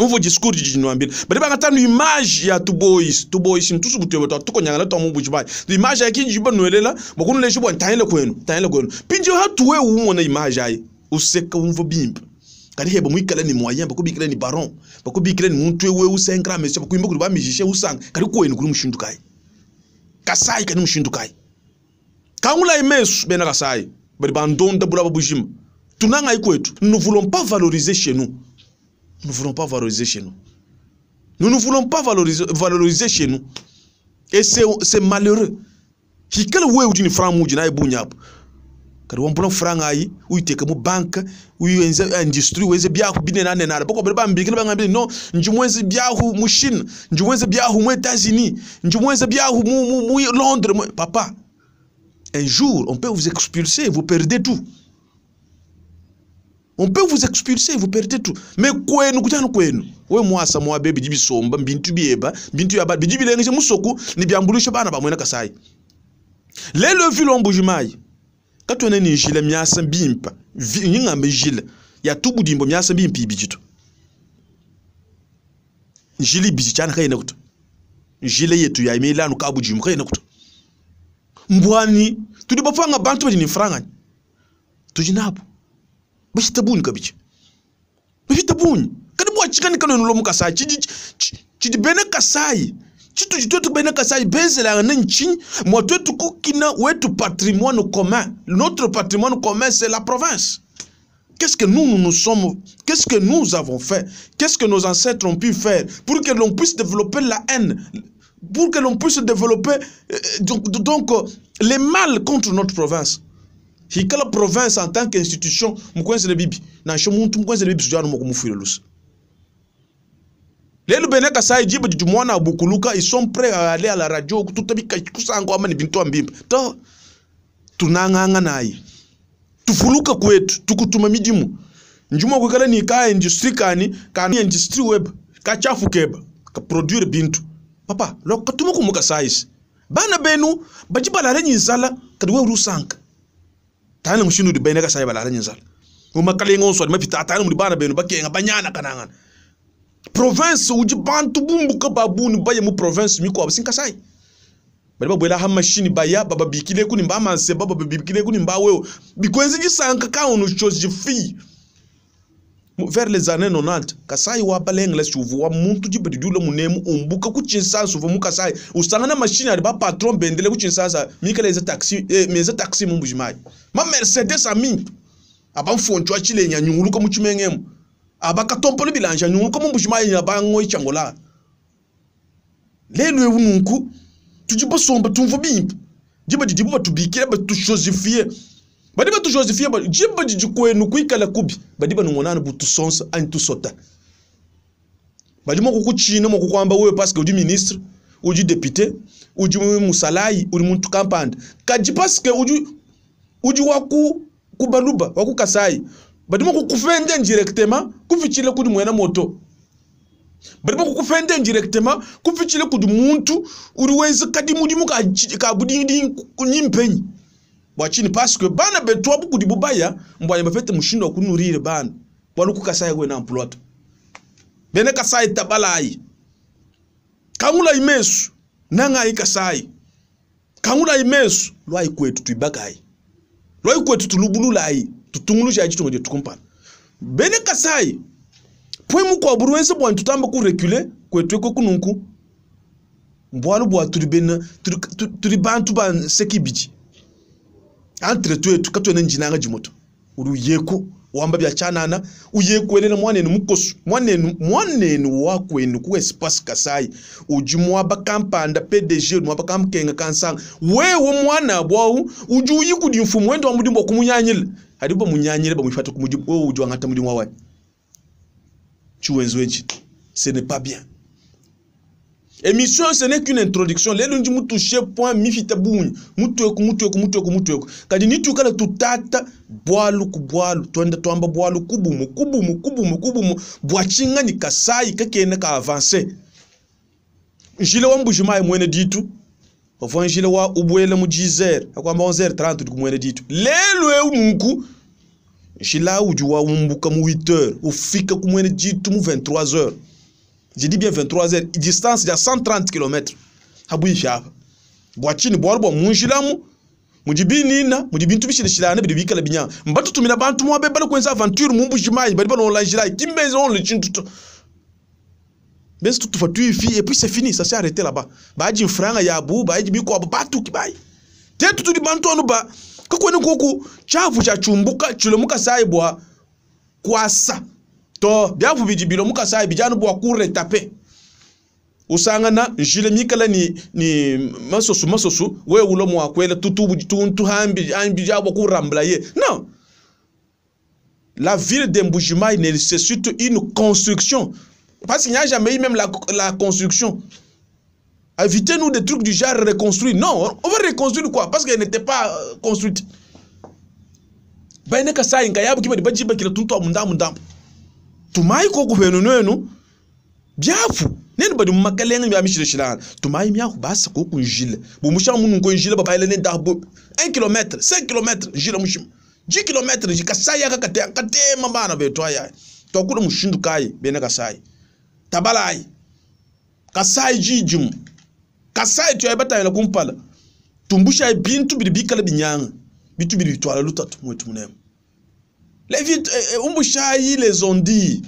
uvu discours dijinwambile bali bakatanu image ya tuboys tuboys ntusu kutweba twa tukonyangala twa mubu chibayi image ya kinji banwelela bakunule chibwa ntayele kwenu ntayele kwenu pinje hatuwe umona image ayi useka umva bimba kadi heba mwikala ni moyen bakubikila ni baron bakubikila ni muntu we usengra mesya bakuimba kuli bamijishe usanga kadi kwenu kuli mushindukayi kasayi kadi mushindukayi kangula imesu bena kasayi bali bandonda bulaba bujima tunanga ikwetu nous voulons pas valoriser chez nous Nous ne voulons pas valoriser chez nous. Nous ne voulons pas valoriser, valoriser chez nous. Et c'est malheureux. Hikal est franc na ibu nyapu. on prend franc ou banque, industry, industrie, ou bine ne no, Chine, une industrie, unis Londres. Papa, un jour, on peut vous expulser, vous perdez tout. on peut vous expulser vous perdez tout mais kwenu kuchano kwenu we mwasa mwabe bijibisomba mbintu byeba mbintu yaba bijibilengese musoku nibyambulisha bana bamwena kasayi lelo vilombo jimayi katwene ninjila myasa mbimpa nying'amba njila yatubudimbo myasa mbimpa ibijito njila ibiji chana kayena kuto njila yetu yaimilanu kabujimu kayena kuto mbwani tuli bapanga bantu bali nifrangani tujinapo bashitabuuni kabiki un kadi bwa chikani kano nolomu kasayi chidi bene kasayi chitu tu bene Tu bezelanga la un peu twetu kukina wetu patrimoine commun notre patrimoine commun c'est la province Qu'est-ce que nous, nous, sommes, qu'est-ce que nous avons fait, qu'est-ce que nos ancêtres ont pu faire pour que l'on puisse développer la haine, pour que l'on puisse développer euh, euh, donc, euh, les mal contre notre province. hikala province en tant qu'institution mukwenzele bibi nansho muntu mukwenzele bibi sujana moko mufwile lusa lelo beneka saa ijibu jiju mwana abukuluka isompre ale ala radio kututa bikakusango ama ni bintu ambimba to tunang'ang'a naye tufuluka kwetu tukutuma midimu njuma kwikala ni ka industry kani kani industry web kachafu keba kaproduire bintu papa lokatuma kumuka bana benu baji nyinzala kadi werusanka tani mu shinu dubai naka sai balalan yanzu kuma kale ngon so mafi ta tani mu bana bayinu bakke nga banyana kananga province uji bantu bumbu ka babuni baye mu province mi ko abisin kasai bari ba bwela hama shini baya baba bikile kuni mba manse baba bikile kuni mba wewe bikwenzi jisanka kaunu chose jifi vers les années 90 kasai wabalenga suvuwa muntu cibetidula munemu umbuka kucinsansa uva mukasai usanga na mashini ari bapatron bendele kucinsansa mikaleza taxi eh, meza taxi mumbujimayi ma mercedes ami abamfonchwa cilenya nyunguluka mucimengemo abakatompolo bilanja nyunguluka mumbujimayi abang'oi cangola lelo ewu nunku tujibo somba tumvu bimbi jiba jidibu batubikire batushozifie badi batujosifia je bajiji kwenu kwikala kubi badi banung'onana butusonsa ani tusota badi mwakukuchina mwakukwamba wewe paske udi ministre udi député udi musalai uli muntu kampanda kaji paske udi udi waku kubaluba waku kasayi badi mwakukufende directement kufichile kudi mwena moto bari bakukufende directement kufichile kudi muntu uri wese kadi mudimu kabudinyi mpenyi bwakini pasque bana betwa bukudi bubaya mbwanye bafete mushindo kunurire bana bwana kukasaye gwe na mpulota bene kasaye tabalayi kangula imesu nanga ikasaye kangula imesu lwai kwetu tuibakayi lwai kwetu tulubululayi tutungulusha chitongo je tukumpana bene kasaye pwe mukwa buri wense bwanyu tutamba ku recule kwetwe ko kununku mbwalu bwa turi bena turi bantu ban sekibiji entre twetu katwene njinanga jimoto uru yeko wamba uyeko uyekuene na mwanenu mukosu mwanenu mwanenu wakwenu ku espace kasai uji mwaba kampanda pdg mwaba kamkenga kansanga wewe mwana bwau yiku di mfumu wendo amudimbo kumunyanyira haribo munyanyire bamwifata kumuji wewe uju wangata mulimwa wawe chiwenzi wenchi ce n'est pas bien Émission ce n'est qu'une introduction. Lelo ndi mutu point mifita bunyi. Mutu yoku mutu yoku Kadi nitu kala tutata bwalu kubwalu twenda twamba bwalu kubumu kubumu kubumu kubumu bwachinga ni kasai kakene ka avancer. Njile wa mbujimaye mwene ditu. Ofanjile wa ubwele mu 10h akwamba 11h30 kumwene ditu. Lelo eu nunku njila uju wa umbuka mu 8h ufika kumwene ditu mu 23h. Je dis bien 23h, distance ya 130 km. Habu ishava. Bwachini bwarbo munjiramu mujibinina mujibintu bishirishirana biri bikala binya mbatutumira abantu mwabe bari kwenza aventure mumbu jimayi bari banolajira kimbeze on le chintuto bese tout fa tuifi et puis c'est fini ça s'est arrêté là-bas baji mfranga ya bu baji biko abo batu kibai tetu tuli bantu anu ba kakwene kuku chafu cha chumbuka chulemuka saibwa kwasa to byavu Vous bilo mukasa ibijanu bwa kuretape usangana njile mikala ni ni masosu masosu we ulo akwela tutubu tuntu hambi hambi jabo kurambla ye non la ville de Mbujimaï nécessite une construction parce qu'il n'y a jamais eu même la, la construction Évitez-nous des trucs du genre reconstruire. Non, on va reconstruire quoi Parce qu'elle n'était pas euh, construite. Ben, il y a des de qui ont dit qu'ils tout tumayi ko kuhenu nwenu byafu nene badi mumakalenga bya mishile shilana tumayi myafu basa ko kunjila bumushanga munu ko njila baba ile ne dabo 1 km 5 km njila mushima 10 km jikasaya kakate katema bana betu aya tokuru mushindu kai bene kasai tabalai kasai jijum kasai tu ayibata ila kumpala tumbusha bintu bidibikala binyanga bitu biditwala lutatu mwetu munemu Eh, eh, umbushayi lezondi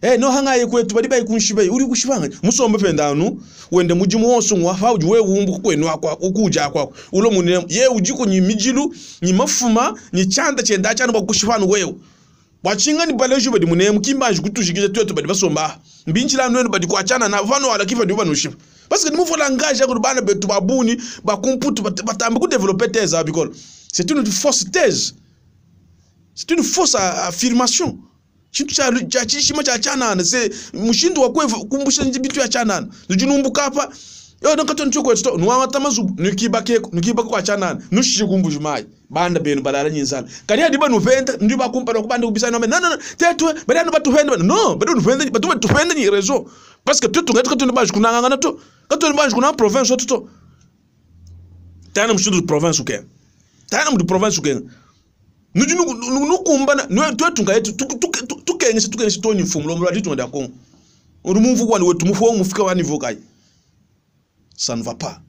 Hey, eh, no hangaye kwetu bali bayi kunshibayi uli kushibanga musombe pendanu wende mujimu wonso ngwafa uji wewumbu kwenu akwa ukuja akwa ulo munene ye ujiko nyi mijilu nyi mafuma nyi chanda chenda chanu bakushifanu wewe bwachinga ni balejo badi munene mukimbanji kutushikije twetu badi basomba mbinchila nwenu badi kuachana na vanu wala kifa ndi banushipa parce que nous voulons engager bana betu babuni bakumputu batambe ku développer thèse abikol c'est une fausse thèse C'est une fausse affirmation. chintu chachishima chachanana se mushindu wakwekumbusha chipindu chachanana ndichinoumbuka apa iwo ndakatonichokweto nuwawata mazubu nikibakeko nikiba kwachanana nushishikumbusha mai banda benu balala nyinsana kani adiba nuvenda ndi no no tetwe bada no bada rezo province tana province tana province ukenga nukumbana twetunga yetu tukenyese tukenyese tonyifumula omulala titondako ori mumvukwani wetu mufu omufika wanivo kayi ça ne va pas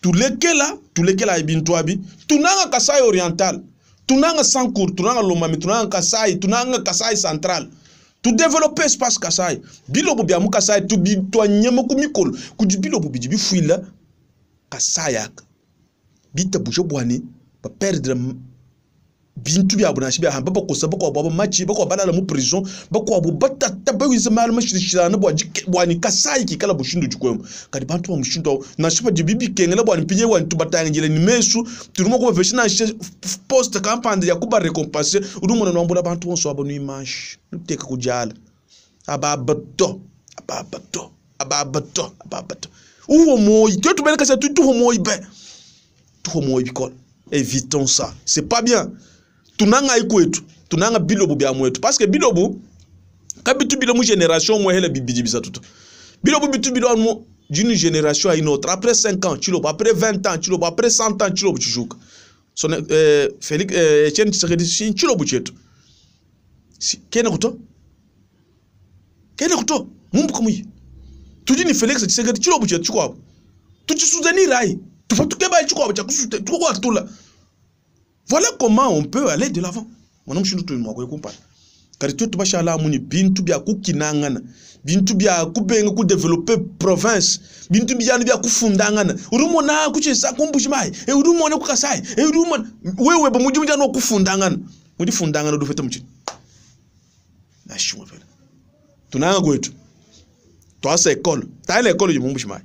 tulekela tulekela ebintu abi tunanga kasai oriental tunanga sancour tunanga lomami tunanga kasai tunanga kasai central tudéveloppe espace kasai bilobo biamu kasai twanyema ku mikolo kudi bilobo bidi bifuila kasai aka bita bujo bwani baperdre bintu bya bunashibya hamba bakosa bako babo machi bako prison bako abo batata bawize mal bwani kasai kikala bushindu jikwemo kadi bantu ba na shiba jibibi kengela bwani pinye wani tubatangile ni mesu turimo ko veshina post campaign ya kuba recompense no mbula bantu onso abo ni nuteka kujala ababato ababato ababato uwo moyi be homoyi ça c'est pas bien tunanga ikwetu tunanga bilobu bya mwetu paske bilobu ka bitu bilo mu génération mwe hele bibidibisa tutu bilobu bitu bilo anu d'une génération à une autre après 5 ans chilobo après 20 ans chilobo après 100 ans chilobo chijuka so eh, Felix eh, Etienne Tshisekedi si chilobo chetu si, kene kuto kene kuto mumbuka muyi tudi ni Felix Tshisekedi chilobo chetu chikwabo tuchisuzanira ayi tufa tukeba chikwabo chakusute tukwakwatula Voilà comment on peut aller de l'avant. Wanam shinu tu mwako yekumpana. Karito tuba shala muni bintu bia kukinangana. Bintu bia kubenga ku développer province. Bintu bia bia kufundangana. Urumo na kuchesa kumbushimai. E urumo na kukasai. E urumo wewe bomuji mujana no kufundangana. Mudi fundangana do fete mujini. Na shumwe vela. Tunanga kwetu. Twasa ekolo. Tayela ekolo jimumbushimai.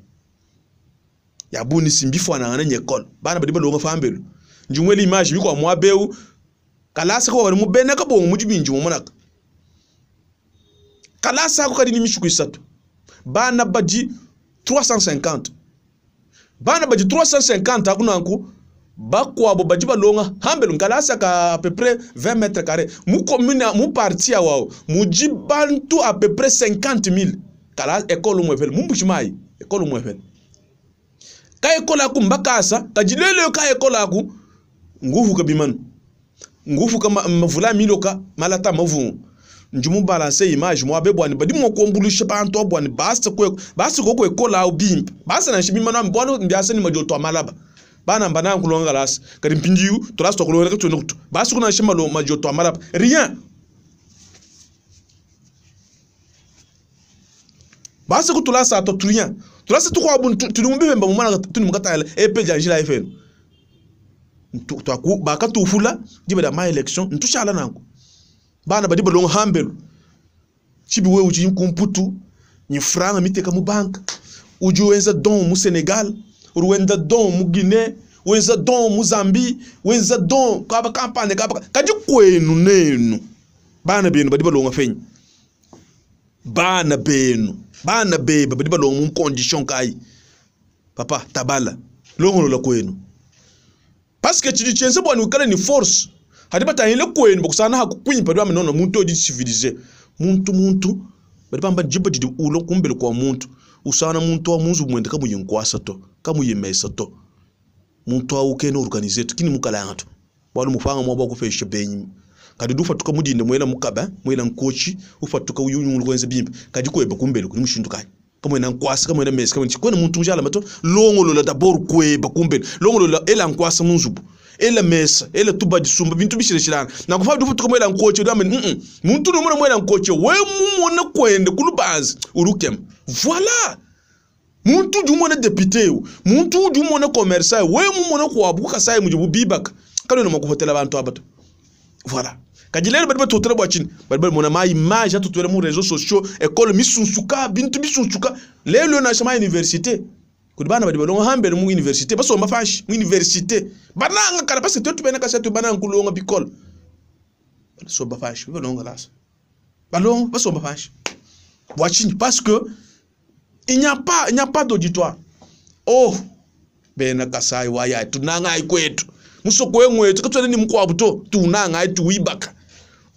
Yabuni simbifo anangana nyekolo. Bana badibalo nga fambelo. njumwele image biko amwa beu kalasa ko mu bene ka mujibi njumo monaka kalasa ko kadi ni mishuku bana baji 350 bana baji 350 akuna anku bakwabo baji balonga hambelu nkalasa ka à 20 mètres carrés mu commune mu parti ya muji bantu à peu près 50 000 kala ekolo mwefele mumbushimai ekolo mwefele ka ekolo aku mbakasa kajileleyo ka ekolo aku nguvu ka bimanu nguvu ka mavula milo ka malata mavungo njumu balanse image mo abe bwani badi mo kombulushe bantu bwani basi kwe basi ko kwekola ubimbi basi na shimima na mbwano mbyase ni majoto amalaba bana mbana nkulonga las kadi mpindiyu tolas to kulonga kacho nokto basi kuna shima lo majoto amalaba rien basi ko tulasa to tulien tulasa tukwa bun tulumbe mbamumana tunumukata ele epe janjila efeno twaku bakatufula dibeda ma election ntushala nangu bana badi balongo hambelu chibi we uji kumputu nyifranga miteka mu banka uji wenza don mu senegal uri wenda don mu guinée wenza don mu zambi wenza don kaba kampane kaba kadi kwenu nenu bana benu badi balonga fenyi bana benu bana beba badi balonga mu condition kai papa tabala longolola kwenu parceke chili chense bwana wikale ni force hadi batahile kwenu bakusana hakukwinyi pali bamene ono muntu oji civilize muntu muntu bali pamba jibo jidi ulo kumbele kwa muntu usana muntu wa munzu mwende kamuyenkwasa to kamuyemesa to muntu awukene organize to kini mukalanga to bali mupanga mwabo akufesha benyi kadi dufa tukamudinde mwela mukaba mwela nkochi ufa tukawuyunyulwenze bimbe kadi kweba kumbele kuli mushindu kama ina nkwasa kama ina mesi kama nchi kwene muntu njala mato longo lola dabor kwe bakumbe ela nkwasa munzubu ela mesa ela tuba disumba bintu bishirishirana nakufa dufu tukamo ela nkoche dame mm muntu no mwela nkoche we mumona kwende kulubanzi urukem voilà muntu jumona député muntu jumona commerçant we mumona kwa buka sai bibaka kalo no bantu abato voilà kadi lelo badi batotela bwachini badi balimona ma image atotwela mu réseau sociaux ekole misunsuka bintu bisunsuka lelo yo nasha ma université kuti bana badi balonga hambele mu université basomba fashi mu université bananga kala parce que tetu bena kasi atu bananga kulonga bikolo basomba fashi balonga lasa balonga basomba fashi bwachini parce que il n'y a pas il n'y a pas d'auditoire oh bena kasai waya tunanga ikwetu musoko wemwetu katwele ni mkwabuto tunanga ituibaka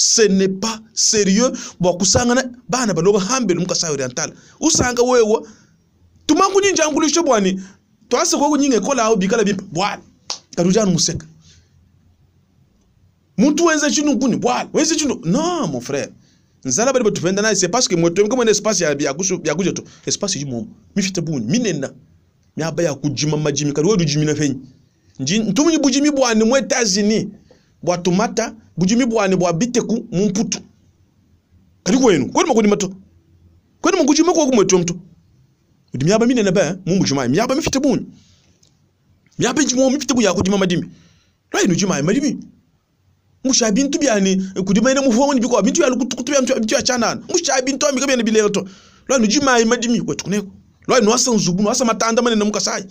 ce n'est pas sérieux bwakusangana bana bano bahambira mukasa oriental usanga wewe tumangu nyinja nyinjangulisho bwani twase ko nyinge kola au bikala bipa bwana karujana museka muntu wenze chinu kuni bwani wenze chinu non mon frère nzala bali batupenda naye c'est parce que mwe twemwe mwene espace ya yakushu yakuje to espace yimu mifite bunyi minena myaba ya kujima majimi kali wedu jimina fenyi ntumunyi bujimi bwani mwe tazini bwatumata bujumi bwane bwa biteku mumputu kali kwenu kwenu makuni mato kwenu mugujuma kwa kumwetu mtu miaba mine na ba mumujuma myaba mifite bunyi myaba jimo mifite buya kujima madimi rai nu jima madimi musha bintu biani kudima ina mufuwa ni biko bintu ya lukutukutu ya bintu ya chana musha bintu amika byani bileto rai nu jima madimi kwetu kuneko rai nu asa nzugu asa matanda mani na muka mukasai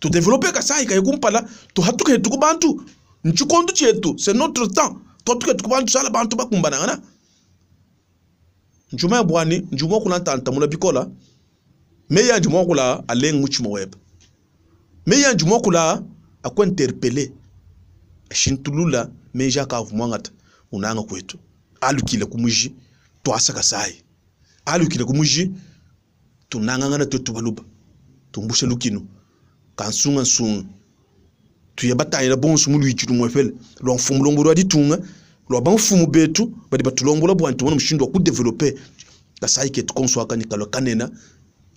tu développer kasai kayi kumpala tu hatuke kubantu nchikondo chetu c'est notre temps totuke tukubantusala bantu bakumbana ngana njuma ya bwani njuma okula ntantamula bikola me ya njuma okula alenge mutshima weba me ya njuma okula akuinterpele ashintulula menje akavumwangata unanga kwetu alukile kumuji twasaka sayi alukile kumuji tunangangana twetubaluba tumbusha lukino kansunga nsunga tu yabata ila bonsu mulu ichitu mwefele lwa mfumu lombolo aditunga lwa ba mfumu betu bali batulombolo bwantu wana mushindo ku developer kasaike tukonswa kanikalo kanena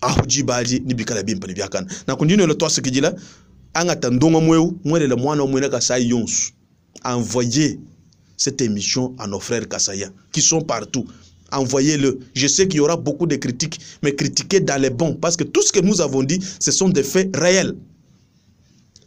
aho jibali nibikala bimpa nibyakana nakundino ilo twasikijila anga ndongo mweu le mwana ka kasayi yons envoyez cette émission à nos frères Kassaya, qui sont partout. Envoyez-le. Je sais qu'il y aura beaucoup de critiques, mais critiquez dans les bons, parce que tout ce que nous avons dit, ce sont des faits réels.